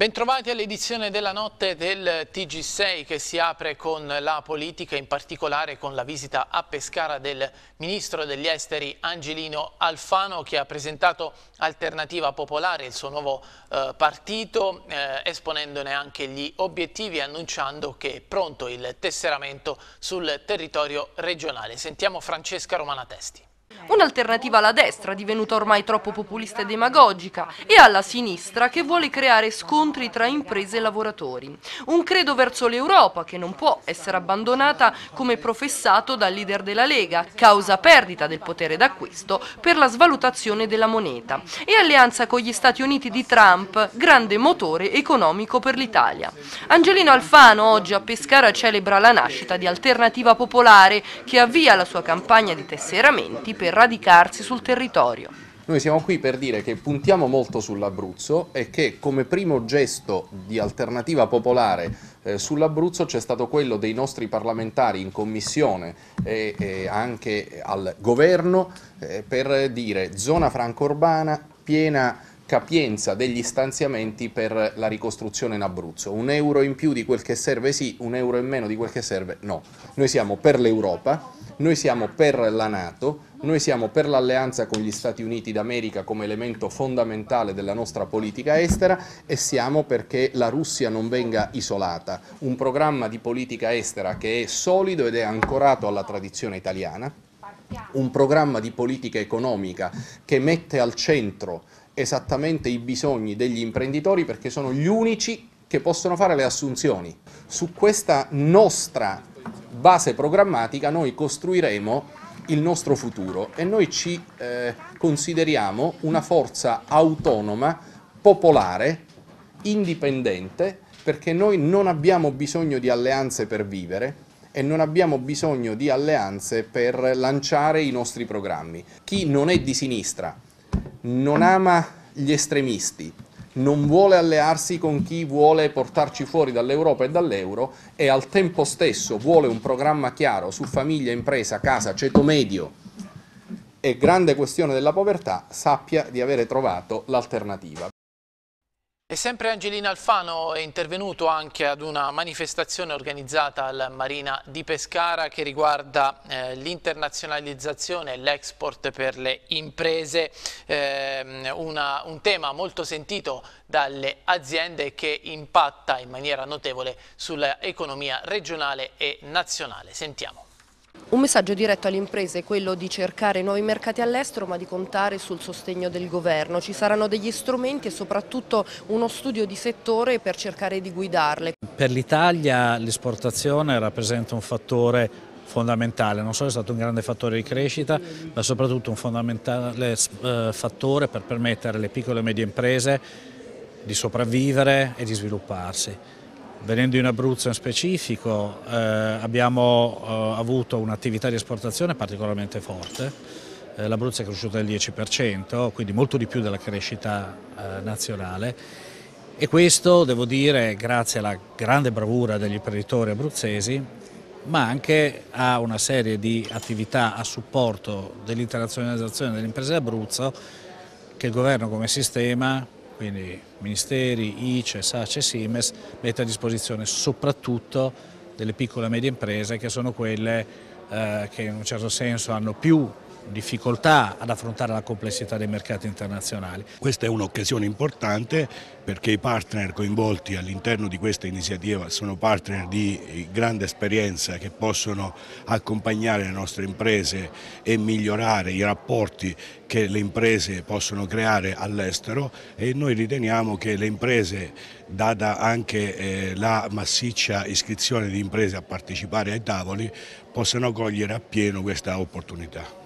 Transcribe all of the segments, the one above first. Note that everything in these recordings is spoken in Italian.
Bentrovati all'edizione della notte del TG6 che si apre con la politica, in particolare con la visita a Pescara del ministro degli esteri Angelino Alfano che ha presentato Alternativa Popolare, il suo nuovo eh, partito, eh, esponendone anche gli obiettivi e annunciando che è pronto il tesseramento sul territorio regionale. Sentiamo Francesca Romanatesti. Un'alternativa alla destra, divenuta ormai troppo populista e demagogica, e alla sinistra, che vuole creare scontri tra imprese e lavoratori. Un credo verso l'Europa, che non può essere abbandonata come professato dal leader della Lega, causa perdita del potere d'acquisto per la svalutazione della moneta. E alleanza con gli Stati Uniti di Trump, grande motore economico per l'Italia. Angelino Alfano oggi a Pescara celebra la nascita di Alternativa Popolare, che avvia la sua campagna di tesseramenti per radicarsi sul territorio. Noi siamo qui per dire che puntiamo molto sull'Abruzzo e che come primo gesto di alternativa popolare eh, sull'Abruzzo c'è stato quello dei nostri parlamentari in commissione e, e anche al governo eh, per dire zona franco-urbana piena capienza degli stanziamenti per la ricostruzione in Abruzzo. Un euro in più di quel che serve sì, un euro in meno di quel che serve no. Noi siamo per l'Europa, noi siamo per la Nato, noi siamo per l'alleanza con gli Stati Uniti d'America come elemento fondamentale della nostra politica estera e siamo perché la Russia non venga isolata. Un programma di politica estera che è solido ed è ancorato alla tradizione italiana, un programma di politica economica che mette al centro esattamente i bisogni degli imprenditori perché sono gli unici che possono fare le assunzioni. Su questa nostra base programmatica noi costruiremo il nostro futuro e noi ci eh, consideriamo una forza autonoma, popolare, indipendente, perché noi non abbiamo bisogno di alleanze per vivere e non abbiamo bisogno di alleanze per lanciare i nostri programmi. Chi non è di sinistra, non ama gli estremisti, non vuole allearsi con chi vuole portarci fuori dall'Europa e dall'euro e al tempo stesso vuole un programma chiaro su famiglia, impresa, casa, ceto medio e grande questione della povertà, sappia di avere trovato l'alternativa. E sempre Angelina Alfano è intervenuto anche ad una manifestazione organizzata al Marina di Pescara che riguarda eh, l'internazionalizzazione e l'export per le imprese, eh, una, un tema molto sentito dalle aziende che impatta in maniera notevole sull'economia regionale e nazionale. Sentiamo. Un messaggio diretto alle imprese è quello di cercare nuovi mercati all'estero ma di contare sul sostegno del governo. Ci saranno degli strumenti e soprattutto uno studio di settore per cercare di guidarle. Per l'Italia l'esportazione rappresenta un fattore fondamentale, non solo è stato un grande fattore di crescita, ma soprattutto un fondamentale eh, fattore per permettere alle piccole e medie imprese di sopravvivere e di svilupparsi. Venendo in Abruzzo in specifico eh, abbiamo eh, avuto un'attività di esportazione particolarmente forte, eh, l'Abruzzo è cresciuta del 10%, quindi molto di più della crescita eh, nazionale e questo devo dire grazie alla grande bravura degli imprenditori abruzzesi ma anche a una serie di attività a supporto dell'internazionalizzazione delle imprese d'Abruzzo che il governo come sistema quindi Ministeri, ICE, SACE, SIMES, mette a disposizione soprattutto delle piccole e medie imprese che sono quelle eh, che in un certo senso hanno più difficoltà ad affrontare la complessità dei mercati internazionali. Questa è un'occasione importante perché i partner coinvolti all'interno di questa iniziativa sono partner di grande esperienza che possono accompagnare le nostre imprese e migliorare i rapporti che le imprese possono creare all'estero e noi riteniamo che le imprese, data anche eh, la massiccia iscrizione di imprese a partecipare ai tavoli, possano cogliere appieno questa opportunità.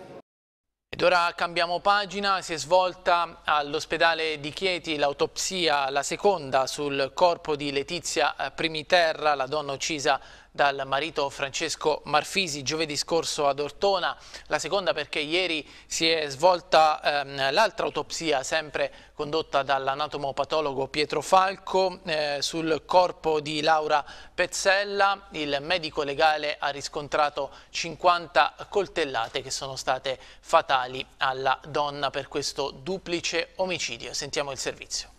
Ed ora cambiamo pagina, si è svolta all'ospedale di Chieti l'autopsia, la seconda sul corpo di Letizia eh, Primiterra, la donna uccisa dal marito Francesco Marfisi giovedì scorso ad Ortona, la seconda perché ieri si è svolta ehm, l'altra autopsia sempre condotta dall'anatomopatologo Pietro Falco eh, sul corpo di Laura Pezzella, il medico legale ha riscontrato 50 coltellate che sono state fatali alla donna per questo duplice omicidio. Sentiamo il servizio.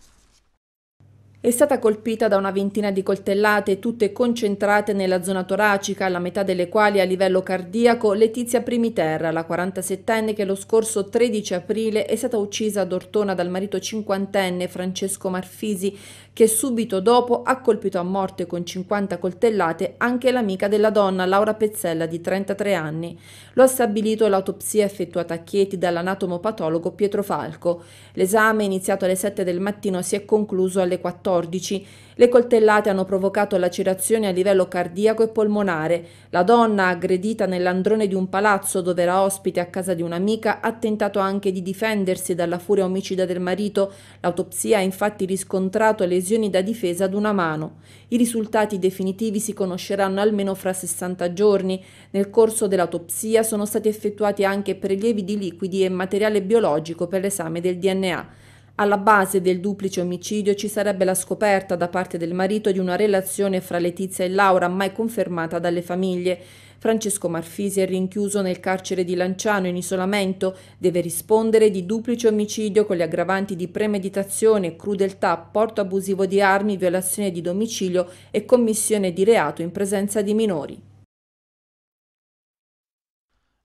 È stata colpita da una ventina di coltellate, tutte concentrate nella zona toracica, la metà delle quali a livello cardiaco, Letizia Primiterra, la 47enne che lo scorso 13 aprile è stata uccisa ad Ortona dal marito cinquantenne Francesco Marfisi, che subito dopo ha colpito a morte con 50 coltellate anche l'amica della donna Laura Pezzella di 33 anni. Lo ha stabilito l'autopsia effettuata a Chieti dall'anatomopatologo Pietro Falco. L'esame, iniziato alle 7 del mattino, si è concluso alle 14 14. Le coltellate hanno provocato lacerazioni a livello cardiaco e polmonare. La donna, aggredita nell'androne di un palazzo dove era ospite a casa di un'amica, ha tentato anche di difendersi dalla furia omicida del marito. L'autopsia ha infatti riscontrato lesioni da difesa ad una mano. I risultati definitivi si conosceranno almeno fra 60 giorni. Nel corso dell'autopsia sono stati effettuati anche prelievi di liquidi e materiale biologico per l'esame del DNA. Alla base del duplice omicidio ci sarebbe la scoperta da parte del marito di una relazione fra Letizia e Laura mai confermata dalle famiglie. Francesco Marfisi è rinchiuso nel carcere di Lanciano in isolamento, deve rispondere di duplice omicidio con le aggravanti di premeditazione, crudeltà, porto abusivo di armi, violazione di domicilio e commissione di reato in presenza di minori.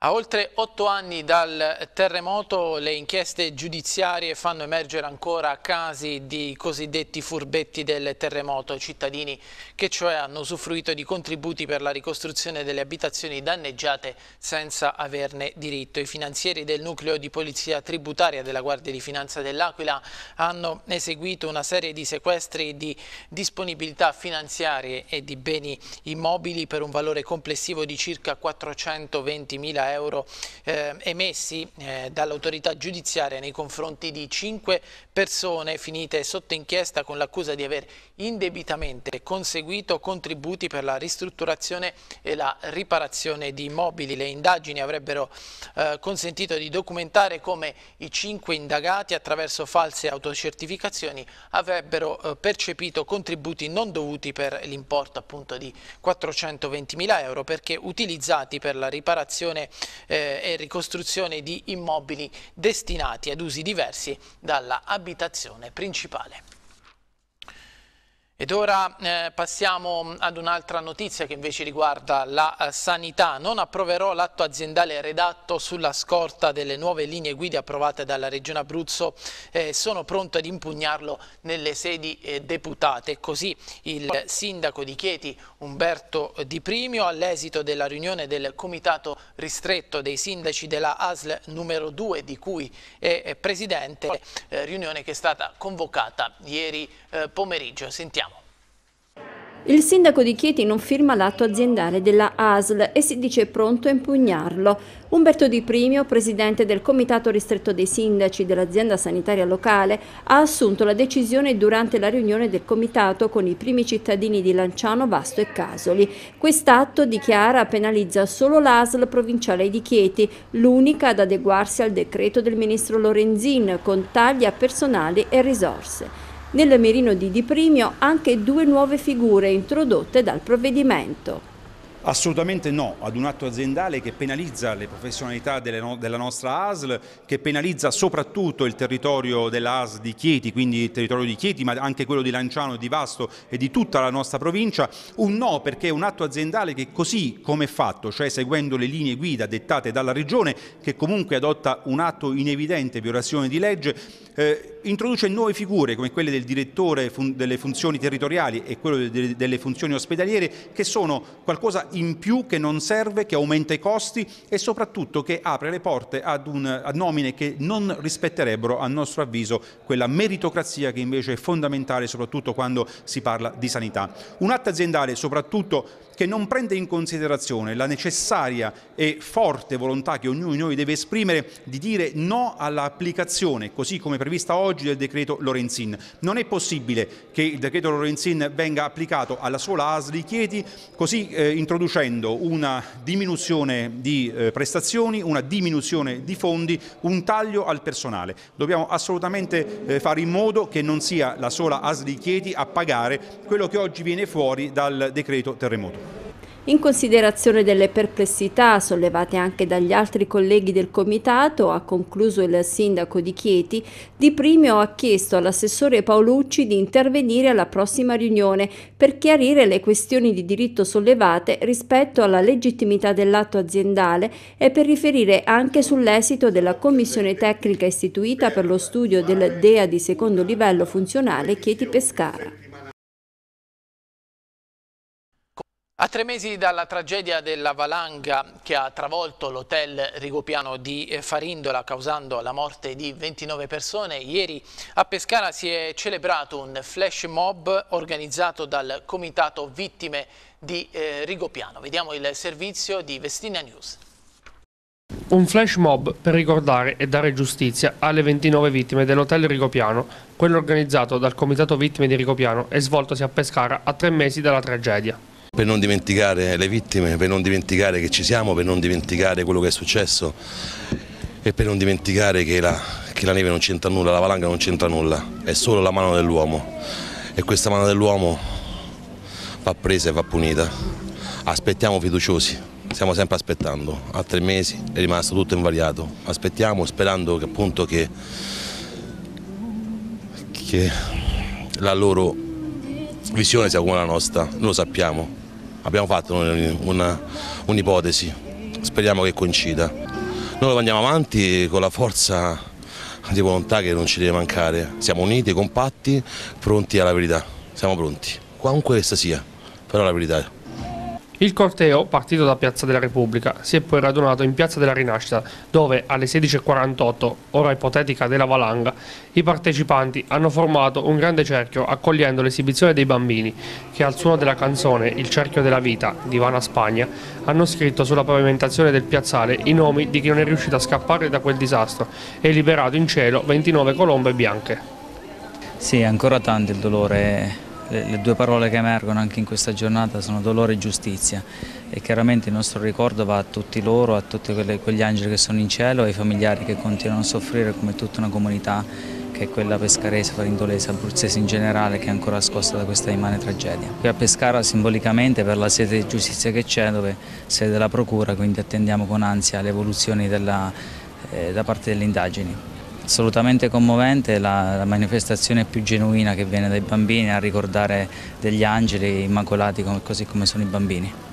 A oltre otto anni dal terremoto le inchieste giudiziarie fanno emergere ancora casi di cosiddetti furbetti del terremoto, cittadini che cioè hanno usufruito di contributi per la ricostruzione delle abitazioni danneggiate senza averne diritto. I finanzieri del nucleo di polizia tributaria della Guardia di Finanza dell'Aquila hanno eseguito una serie di sequestri di disponibilità finanziarie e di beni immobili per un valore complessivo di circa 420 mila euro euro eh, emessi eh, dall'autorità giudiziaria nei confronti di cinque persone finite sotto inchiesta con l'accusa di aver indebitamente conseguito contributi per la ristrutturazione e la riparazione di immobili. Le indagini avrebbero eh, consentito di documentare come i cinque indagati attraverso false autocertificazioni avrebbero eh, percepito contributi non dovuti per l'importo appunto di mila euro perché utilizzati per la riparazione eh, e ricostruzione di immobili destinati ad usi diversi dalla abitazione principale. Ed ora eh, passiamo ad un'altra notizia che invece riguarda la eh, sanità. Non approverò l'atto aziendale redatto sulla scorta delle nuove linee guida approvate dalla Regione Abruzzo. Eh, sono pronto ad impugnarlo nelle sedi eh, deputate. Così il sindaco di Chieti Umberto Di Primio all'esito della riunione del comitato ristretto dei sindaci della ASL numero 2 di cui è presidente, eh, riunione che è stata convocata ieri pomeriggio. Sentiamo. Il sindaco di Chieti non firma l'atto aziendale della ASL e si dice pronto a impugnarlo. Umberto Di Primio, presidente del Comitato Ristretto dei Sindaci dell'azienda sanitaria locale, ha assunto la decisione durante la riunione del Comitato con i primi cittadini di Lanciano, Vasto e Casoli. Quest'atto, dichiara, penalizza solo l'ASL provinciale di Chieti, l'unica ad adeguarsi al decreto del ministro Lorenzin con tagli a personale e risorse. Nel mirino di Diprimio anche due nuove figure introdotte dal provvedimento. Assolutamente no, ad un atto aziendale che penalizza le professionalità no della nostra ASL, che penalizza soprattutto il territorio dell'ASL di Chieti, quindi il territorio di Chieti, ma anche quello di Lanciano, di Vasto e di tutta la nostra provincia. Un no perché è un atto aziendale che così come è fatto, cioè seguendo le linee guida dettate dalla Regione, che comunque adotta un atto in evidente violazione di legge, eh, introduce nuove figure come quelle del direttore fun delle funzioni territoriali e quello de delle funzioni ospedaliere che sono qualcosa in più che non serve, che aumenta i costi e soprattutto che apre le porte ad, un, ad nomine che non rispetterebbero a nostro avviso quella meritocrazia che invece è fondamentale soprattutto quando si parla di sanità. Un atto aziendale soprattutto che non prende in considerazione la necessaria e forte volontà che ognuno di noi deve esprimere di dire no all'applicazione, così come prevista oggi, del decreto Lorenzin. Non è possibile che il decreto Lorenzin venga applicato alla sola ASLI Chieti, così eh, introducendo una diminuzione di eh, prestazioni, una diminuzione di fondi, un taglio al personale. Dobbiamo assolutamente eh, fare in modo che non sia la sola ASLI Chieti a pagare quello che oggi viene fuori dal decreto terremoto. In considerazione delle perplessità sollevate anche dagli altri colleghi del comitato, ha concluso il sindaco di Chieti, Di Primio ha chiesto all'assessore Paolucci di intervenire alla prossima riunione per chiarire le questioni di diritto sollevate rispetto alla legittimità dell'atto aziendale e per riferire anche sull'esito della commissione tecnica istituita per lo studio del DEA di secondo livello funzionale Chieti Pescara. A tre mesi dalla tragedia della valanga che ha travolto l'hotel Rigopiano di eh, Farindola causando la morte di 29 persone, ieri a Pescara si è celebrato un flash mob organizzato dal Comitato Vittime di eh, Rigopiano. Vediamo il servizio di Vestina News. Un flash mob per ricordare e dare giustizia alle 29 vittime dell'hotel Rigopiano, quello organizzato dal Comitato Vittime di Rigopiano e svoltosi a Pescara a tre mesi dalla tragedia. Per non dimenticare le vittime, per non dimenticare che ci siamo, per non dimenticare quello che è successo e per non dimenticare che la, che la neve non c'entra nulla, la valanga non c'entra nulla, è solo la mano dell'uomo e questa mano dell'uomo va presa e va punita. Aspettiamo fiduciosi, stiamo sempre aspettando, a tre mesi è rimasto tutto invariato, aspettiamo sperando che appunto che, che la loro visione sia come la nostra, noi lo sappiamo, abbiamo fatto un'ipotesi, un speriamo che coincida. Noi andiamo avanti con la forza di volontà che non ci deve mancare, siamo uniti, compatti, pronti alla verità, siamo pronti, qualunque essa sia, però la verità è. Il corteo, partito da Piazza della Repubblica, si è poi radunato in Piazza della Rinascita, dove alle 16.48, ora ipotetica della valanga, i partecipanti hanno formato un grande cerchio accogliendo l'esibizione dei bambini che al suono della canzone Il cerchio della vita di Vana Spagna hanno scritto sulla pavimentazione del piazzale i nomi di chi non è riuscito a scappare da quel disastro e liberato in cielo 29 colombe bianche. Sì, ancora tanto il dolore le, due parole che emergono anche in questa giornata sono dolore e giustizia e chiaramente il nostro ricordo va a tutti loro, a tutti quegli angeli che sono in cielo, e ai familiari che continuano a soffrire come tutta una comunità che è quella pescarese, farindolese, abruzzese in generale che è ancora scossa da questa immane tragedia. Qui a Pescara simbolicamente per la sede di giustizia che c'è, dove sede la procura, quindi attendiamo con ansia le evoluzioni della, eh, da parte delle indagini assolutamente commovente, la, la, manifestazione più genuina che viene dai bambini a ricordare degli angeli immacolati così come sono i bambini.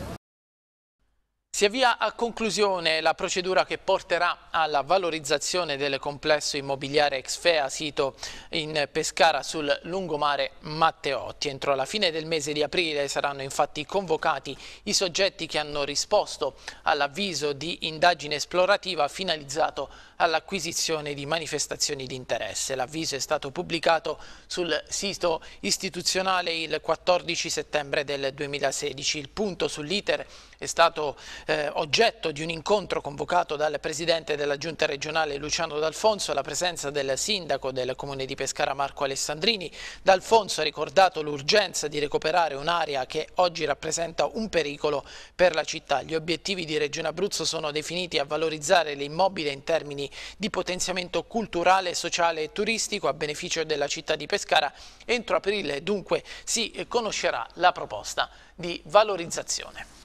Si avvia a conclusione la procedura che porterà alla valorizzazione del complesso immobiliare Exfea sito in Pescara sul lungomare Matteotti. Entro la fine del mese di aprile saranno infatti convocati i soggetti che hanno risposto all'avviso di indagine esplorativa finalizzato all'acquisizione di manifestazioni di interesse. L'avviso è stato pubblicato sul sito istituzionale il 14 settembre del 2016. Il punto sull'iter è stato eh, oggetto di un incontro convocato dal Presidente della Giunta regionale Luciano D'Alfonso, la presenza del Sindaco del Comune di Pescara Marco Alessandrini. D'Alfonso ha ricordato l'urgenza di recuperare un'area che oggi rappresenta un pericolo per la città. Gli obiettivi di Regione Abruzzo sono definiti a valorizzare l'immobile in termini di potenziamento culturale, sociale e turistico a beneficio della città di Pescara. Entro aprile dunque si conoscerà la proposta di valorizzazione.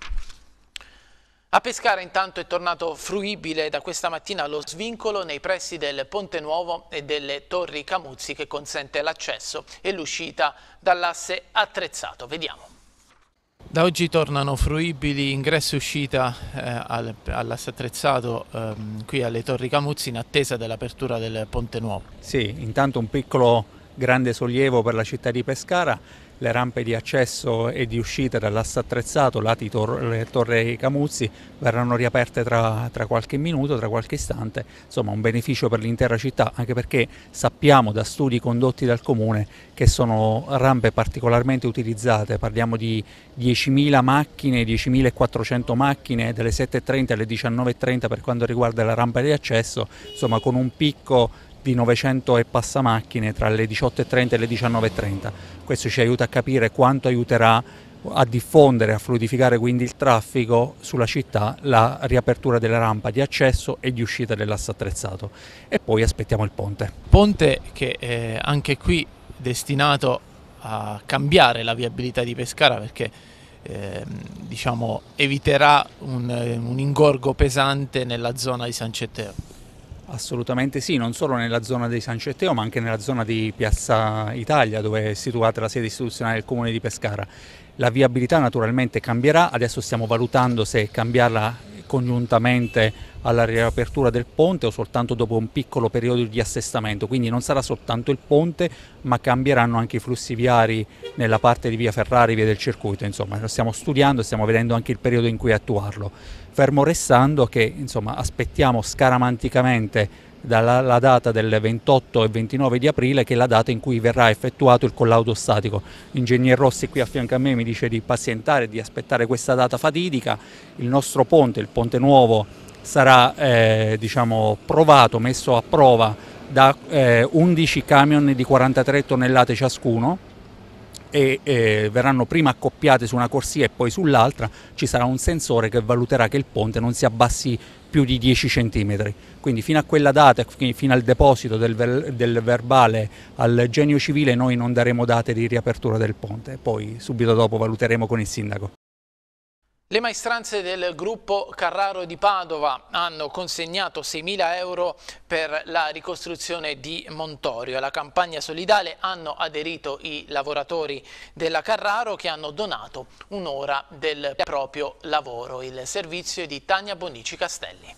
A Pescara intanto è tornato fruibile da questa mattina lo svincolo nei pressi del Ponte Nuovo e delle Torri Camuzzi che consente l'accesso e l'uscita dall'asse attrezzato. Vediamo. Da oggi tornano fruibili ingresso e uscita eh, all'assatrezzato eh, qui alle Torri Camuzzi in attesa dell'apertura del Ponte Nuovo. Sì, intanto un piccolo grande sollievo per la città di Pescara le rampe di accesso e di uscita dall'asse attrezzato, lati tor- Torre Camuzzi, verranno riaperte tra, tra, qualche minuto, tra qualche istante, insomma un beneficio per l'intera città, anche perché sappiamo da studi condotti dal Comune che sono rampe particolarmente utilizzate, parliamo di 10.000 macchine, 10.400 macchine, dalle 7.30 alle 19.30 per quanto riguarda la rampa di accesso, insomma con un picco di 900 e passa macchine tra le 18.30 e le 19.30. Questo ci aiuta a capire quanto aiuterà a diffondere, a fluidificare quindi il traffico sulla città, la riapertura della rampa di accesso e di uscita dell'asse attrezzato. E poi aspettiamo il ponte. Ponte che è eh, anche qui destinato a cambiare la viabilità di Pescara perché eh, diciamo, eviterà un, un ingorgo pesante nella zona di San Ceteo. Assolutamente sì, non solo nella zona di San Cetteo ma anche nella zona di Piazza Italia dove è situata la sede istituzionale del Comune di Pescara. La viabilità naturalmente cambierà, adesso stiamo valutando se cambiarla congiuntamente alla riapertura del ponte o soltanto dopo un piccolo periodo di assestamento, quindi non sarà soltanto il ponte ma cambieranno anche i flussi viari nella parte di via Ferrari, via del circuito, insomma lo stiamo studiando e stiamo vedendo anche il periodo in cui attuarlo, fermo restando che insomma, aspettiamo scaramanticamente dalla data del 28 e 29 di aprile che è la data in cui verrà effettuato il collaudo statico. L'ingegner Rossi qui a fianco a me mi dice di pazientare, di aspettare questa data fatidica, il nostro ponte, il ponte nuovo sarà eh, diciamo, provato, messo a prova da eh, 11 camion di 43 tonnellate ciascuno e eh, verranno prima accoppiate su una corsia e poi sull'altra, ci sarà un sensore che valuterà che il ponte non si abbassi più di 10 cm. Quindi fino a quella data, fino al deposito del, ver del, verbale al genio civile, noi non daremo date di riapertura del ponte, poi subito dopo valuteremo con il sindaco. Le maestranze del gruppo Carraro di Padova hanno consegnato 6.000 euro per la ricostruzione di Montorio. Alla campagna solidale hanno aderito i lavoratori della Carraro che hanno donato un'ora del proprio lavoro. Il servizio è di Tania Bonici Castelli.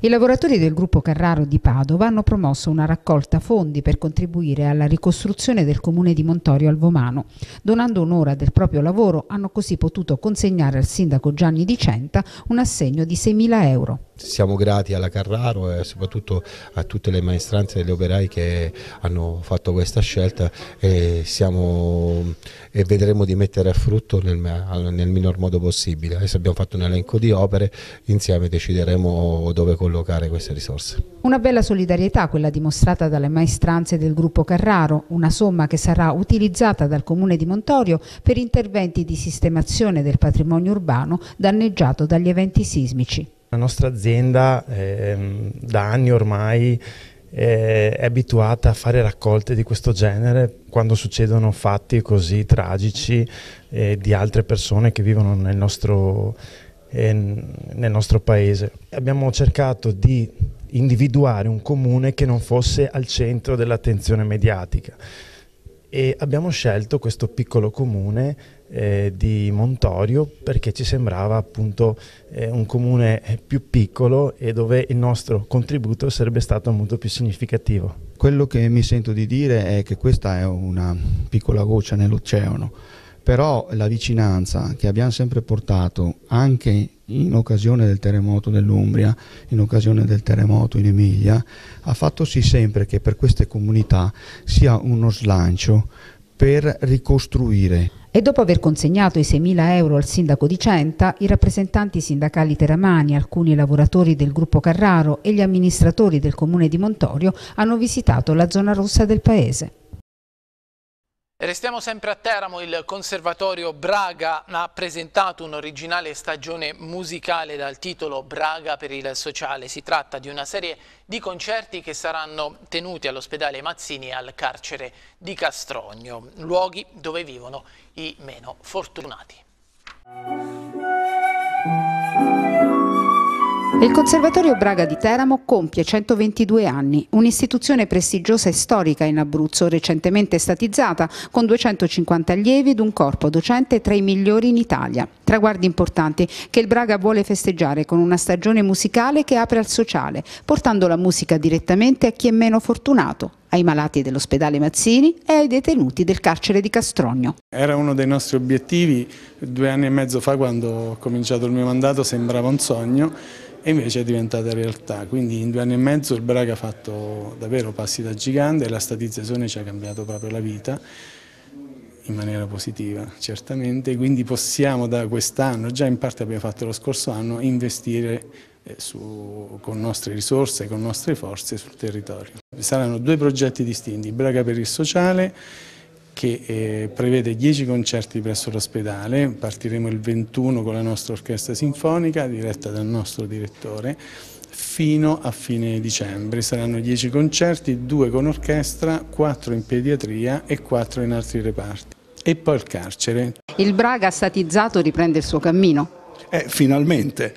I lavoratori del gruppo Carraro di Padova hanno promosso una raccolta fondi per contribuire alla ricostruzione del comune di Montorio al Vomano. Donando un'ora del proprio lavoro hanno così potuto consegnare al sindaco Gianni Di Centa un assegno di 6.000 euro siamo grati alla Carraro e soprattutto a tutte le maestranze degli operai che hanno fatto questa scelta e, siamo, e vedremo di mettere a frutto nel, nel, minor modo possibile. Adesso abbiamo fatto un elenco di opere, insieme decideremo dove collocare queste risorse. Una bella solidarietà quella dimostrata dalle maestranze del gruppo Carraro, una somma che sarà utilizzata dal comune di Montorio per interventi di sistemazione del patrimonio urbano danneggiato dagli eventi sismici. La nostra azienda eh, da anni ormai eh, è abituata a fare raccolte di questo genere quando succedono fatti così tragici eh, di altre persone che vivono nel nostro, ehm, nel nostro paese. Abbiamo cercato di individuare un comune che non fosse al centro dell'attenzione mediatica e abbiamo scelto questo piccolo comune eh, di Montorio perché ci sembrava appunto eh, un comune più piccolo e dove il nostro contributo sarebbe stato molto più significativo. Quello che mi sento di dire è che questa è una piccola goccia nell'oceano, però la vicinanza che abbiamo sempre portato anche in occasione del terremoto dell'Umbria, in occasione del terremoto in Emilia, ha fatto sì sempre che per queste comunità sia uno slancio per ricostruire. E dopo aver consegnato i 6.000 euro al sindaco di Centa, i rappresentanti sindacali teramani, alcuni lavoratori del gruppo Carraro e gli amministratori del comune di Montorio hanno visitato la zona rossa del paese. Restiamo sempre a Teramo, il Conservatorio Braga ha presentato un'originale stagione musicale dal titolo Braga per il sociale. Si tratta di una serie di concerti che saranno tenuti all'ospedale Mazzini e al carcere di Castrogno, luoghi dove vivono i meno fortunati. Il Conservatorio Braga di Teramo compie 122 anni, un'istituzione prestigiosa e storica in Abruzzo, recentemente statizzata, con 250 allievi ed un corpo docente tra i migliori in Italia. Traguardi importanti che il Braga vuole festeggiare con una stagione musicale che apre al sociale, portando la musica direttamente a chi è meno fortunato, ai malati dell'ospedale Mazzini e ai detenuti del carcere di Castrogno. Era uno dei nostri obiettivi, due anni e mezzo fa quando ho cominciato il mio mandato sembrava un sogno e invece è diventata realtà, quindi in due anni e mezzo il Braga ha fatto davvero passi da gigante e la statizzazione ci ha cambiato proprio la vita in maniera positiva certamente, quindi possiamo da quest'anno, già in parte abbiamo fatto lo scorso anno, investire eh, su, con nostre risorse, con nostre forze sul territorio. Saranno due progetti distinti, Braga per il sociale che eh, prevede 10 concerti presso l'ospedale, partiremo il 21 con la nostra orchestra sinfonica diretta dal nostro direttore fino a fine dicembre. Saranno 10 concerti, 2 con orchestra, 4 in pediatria e 4 in altri reparti. E poi il carcere. Il Braga statizzato riprende il suo cammino. Eh, finalmente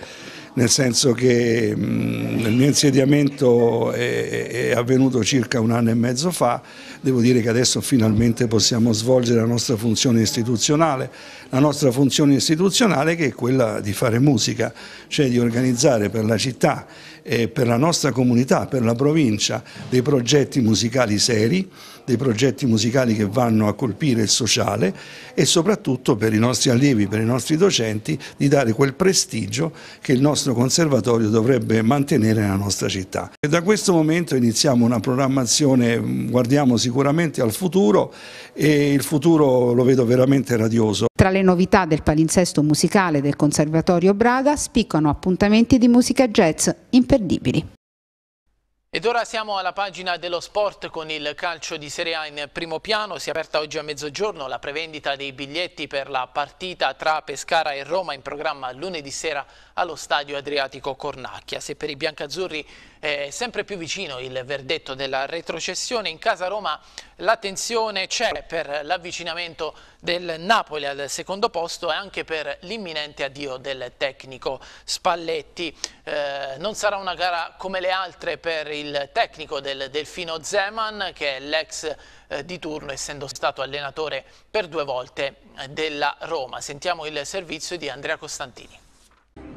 nel senso che mh, mm, il mio insediamento è, è, avvenuto circa un anno e mezzo fa, devo dire che adesso finalmente possiamo svolgere la nostra funzione istituzionale, la nostra funzione istituzionale che è quella di fare musica, cioè di organizzare per la città eh, per la nostra comunità, per la provincia, dei progetti musicali seri, dei progetti musicali che vanno a colpire il sociale e soprattutto per i nostri allievi, per i nostri docenti, di dare quel prestigio che il nostro conservatorio dovrebbe mantenere nella nostra città. E da questo momento iniziamo una programmazione, mm, guardiamo sicuramente al futuro e il futuro lo vedo veramente radioso. Tra le novità del palinsesto musicale del Conservatorio Braga spiccano appuntamenti di musica jazz imperdibili. Ed ora siamo alla pagina dello sport con il calcio di Serie A in primo piano. Si è aperta oggi a mezzogiorno la prevendita dei biglietti per la partita tra Pescara e Roma in programma lunedì sera allo stadio Adriatico Cornacchia. Se per i biancazzurri eh, sempre più vicino il verdetto della retrocessione. In casa Roma l'attenzione c'è per l'avvicinamento del Napoli al secondo posto e anche per l'imminente addio del tecnico Spalletti. Eh, non sarà una gara come le altre per il tecnico del Delfino Zeman che è l'ex eh, di turno essendo stato allenatore per due volte eh, della Roma. Sentiamo il servizio di Andrea Costantini.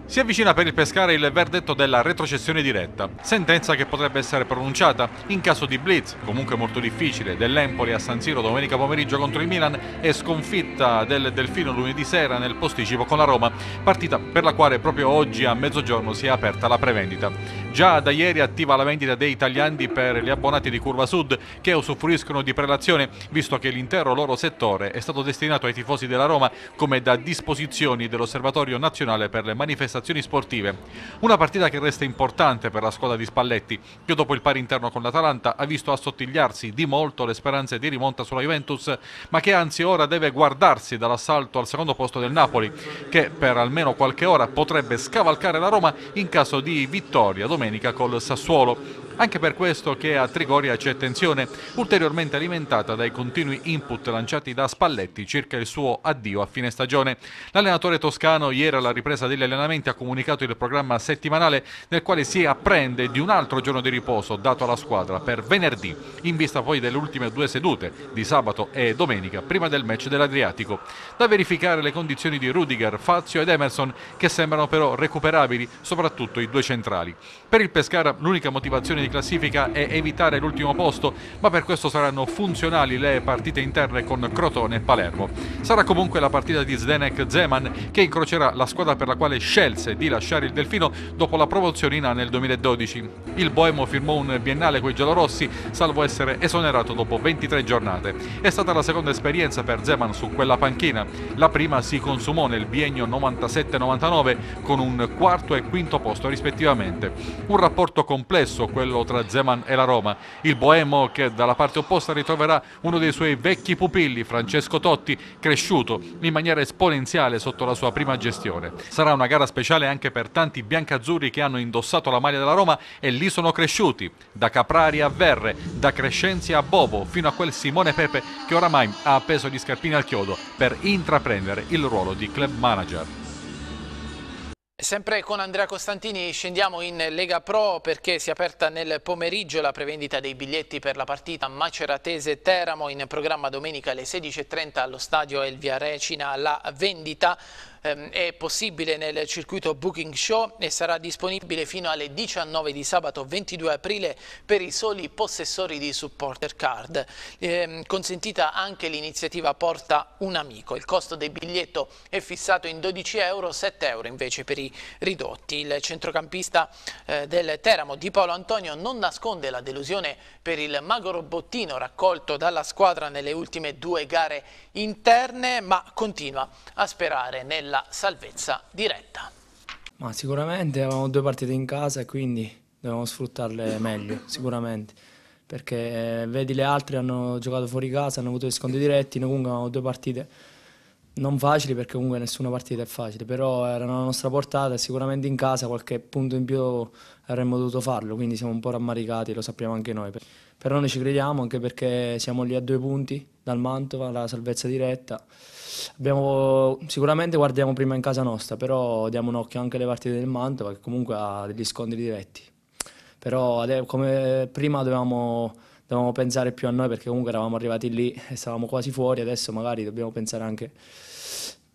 Si avvicina per il pescare il verdetto della retrocessione diretta, sentenza che potrebbe essere pronunciata in caso di blitz, comunque molto difficile, dell'Empoli a San Siro domenica pomeriggio contro il Milan e sconfitta del Delfino lunedì sera nel posticipo con la Roma, partita per la quale proprio oggi a mezzogiorno si è aperta la prevendita. Già da ieri attiva la vendita dei tagliandi per gli abbonati di Curva Sud che usufruiscono di prelazione, visto che l'intero loro settore è stato destinato ai tifosi della Roma come da disposizioni dell'Osservatorio Nazionale per le Manifestazioni Sportive. Una partita che resta importante per la squadra di Spalletti, che dopo il pari interno con l'Atalanta ha visto assottigliarsi di molto le speranze di rimonta sulla Juventus, ma che anzi ora deve guardarsi dall'assalto al secondo posto del Napoli, che per almeno qualche ora potrebbe scavalcare la Roma in caso di vittoria dopo domenica col Sassuolo. Anche per questo che a Trigoria c'è tensione, ulteriormente alimentata dai continui input lanciati da Spalletti circa il suo addio a fine stagione. L'allenatore toscano ieri alla ripresa degli allenamenti ha comunicato il programma settimanale nel quale si apprende di un altro giorno di riposo dato alla squadra per venerdì, in vista poi delle ultime due sedute di sabato e domenica prima del match dell'Adriatico. Da verificare le condizioni di Rudiger, Fazio ed Emerson che sembrano però recuperabili, soprattutto i due centrali. Per il Pescara l'unica motivazione di di classifica e evitare l'ultimo posto, ma per questo saranno funzionali le partite interne con Crotone e Palermo. Sarà comunque la partita di Zdenek Zeman che incrocerà la squadra per la quale scelse di lasciare il Delfino dopo la promozione in A nel 2012. Il Boemo firmò un biennale con i giallorossi, salvo essere esonerato dopo 23 giornate. È stata la seconda esperienza per Zeman su quella panchina. La prima si consumò nel biennio 97-99 con un quarto e quinto posto rispettivamente. Un rapporto complesso quello duello tra Zeman e la Roma. Il Boemo che dalla parte opposta ritroverà uno dei suoi vecchi pupilli, Francesco Totti, cresciuto in maniera esponenziale sotto la sua prima gestione. Sarà una gara speciale anche per tanti biancazzurri che hanno indossato la maglia della Roma e lì sono cresciuti, da Caprari a Verre, da Crescenzi a Bobo, fino a quel Simone Pepe che oramai ha appeso gli scarpini al chiodo per intraprendere il ruolo di club manager. Sempre con Andrea Costantini scendiamo in Lega Pro perché si è aperta nel pomeriggio la prevendita dei biglietti per la partita Maceratese-Teramo in programma domenica alle 16.30 allo stadio Elvia Recina. La vendita ehm, è possibile nel circuito Booking Show e sarà disponibile fino alle 19 di sabato 22 aprile per i soli possessori di supporter card. Ehm, consentita anche l'iniziativa Porta un amico. Il costo del biglietto è fissato in 12 euro, 7 euro invece per i ridotti. Il centrocampista eh, del Teramo Di Paolo Antonio non nasconde la delusione per il magro bottino raccolto dalla squadra nelle ultime due gare interne, ma continua a sperare nella salvezza diretta. Ma sicuramente avevamo due partite in casa e quindi dobbiamo sfruttarle meglio, sicuramente. Perché eh, vedi le altre hanno giocato fuori casa, hanno avuto gli scontri diretti, noi comunque avevamo due partite non facili perché comunque nessuna partita è facile, però erano alla nostra portata e sicuramente in casa qualche punto in più avremmo dovuto farlo, quindi siamo un po' rammaricati, lo sappiamo anche noi. Però noi ci crediamo anche perché siamo lì a due punti dal Mantova, la salvezza diretta. Abbiamo, sicuramente guardiamo prima in casa nostra, però diamo un occhio anche alle partite del Mantova che comunque ha degli scontri diretti. Però come prima dovevamo dovevamo pensare più a noi perché comunque eravamo arrivati lì e stavamo quasi fuori, adesso magari dobbiamo pensare anche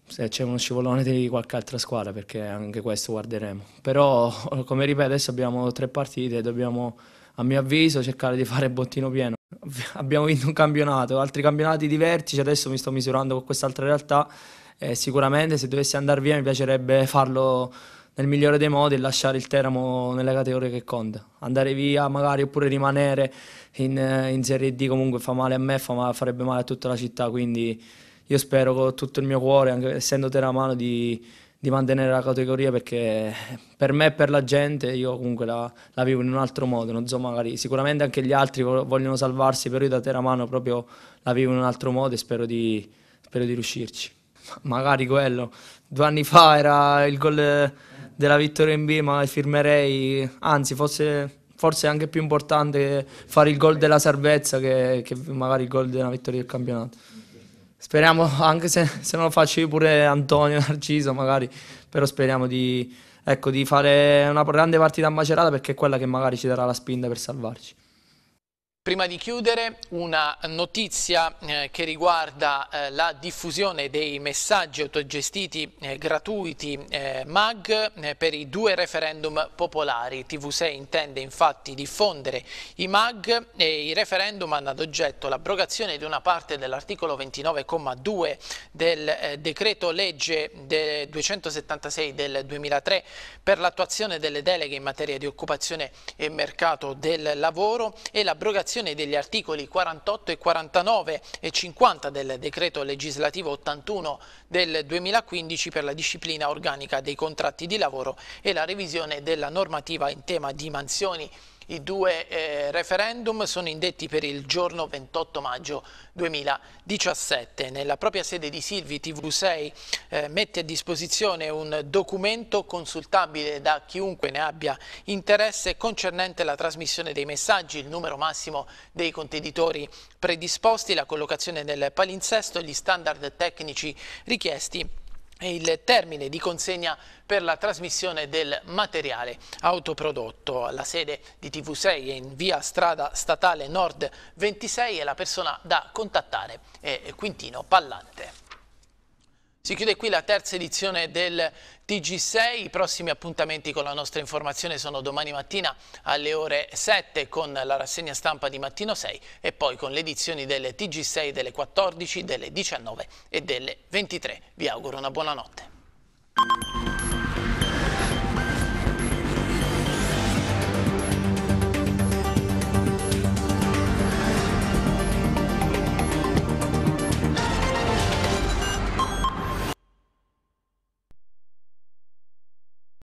se c'è uno scivolone di qualche altra squadra, perché anche questo guarderemo. Però, come ripeto, adesso abbiamo tre partite e dobbiamo, a mio avviso, cercare di fare bottino pieno. Abbiamo vinto un campionato, altri campionati di vertice, cioè adesso mi sto misurando con quest'altra realtà e sicuramente se dovessi andare via mi piacerebbe farlo nel migliore dei modi e lasciare il Teramo nella categoria che conta. Andare via magari oppure rimanere in, eh, in Serie D comunque fa male a me, fa, farebbe male a tutta la città, quindi io spero con tutto il mio cuore, anche essendo teramano, di, di mantenere la categoria perché per me e per la gente io comunque la, la, vivo in un altro modo, non so magari, sicuramente anche gli altri vogliono salvarsi, però io da Teramano proprio la vivo in un altro modo e spero di, spero di riuscirci. Magari quello, due anni fa era il gol della vittoria in B, ma firmerei, anzi forse, forse è anche più importante fare il gol della salvezza che, che magari il gol della vittoria del campionato. Speriamo, anche se, se non lo faccio io pure Antonio, Narciso magari, però speriamo di, ecco, di fare una grande partita a Macerata perché è quella che magari ci darà la spinta per salvarci. Prima di chiudere una notizia eh, che riguarda eh, la diffusione dei messaggi autogestiti eh, gratuiti eh, MAG eh, per i due referendum popolari. TV6 intende infatti diffondere i MAG e i referendum hanno ad oggetto l'abrogazione di una parte dell'articolo 29,2 del eh, decreto legge de 276 del 2003 per l'attuazione delle deleghe in materia di occupazione e mercato del lavoro e l'abrogazione applicazione degli articoli 48 e 49 e 50 del decreto legislativo 81 del 2015 per la disciplina organica dei contratti di lavoro e la revisione della normativa in tema di mansioni i due eh, referendum sono indetti per il giorno 28 maggio 2017. Nella propria sede di Silvi TV6 eh, mette a disposizione un documento consultabile da chiunque ne abbia interesse concernente la trasmissione dei messaggi, il numero massimo dei contenitori predisposti, la collocazione del palinsesto e gli standard tecnici richiesti è il termine di consegna per la trasmissione del materiale autoprodotto. La sede di TV6 è in via strada statale Nord 26 e la persona da contattare è Quintino Pallante. Si chiude qui la terza edizione del TG6, i prossimi appuntamenti con la nostra informazione sono domani mattina alle ore 7 con la rassegna stampa di mattino 6 e poi con le edizioni del TG6 delle 14, delle 19 e delle 23. Vi auguro una buona notte.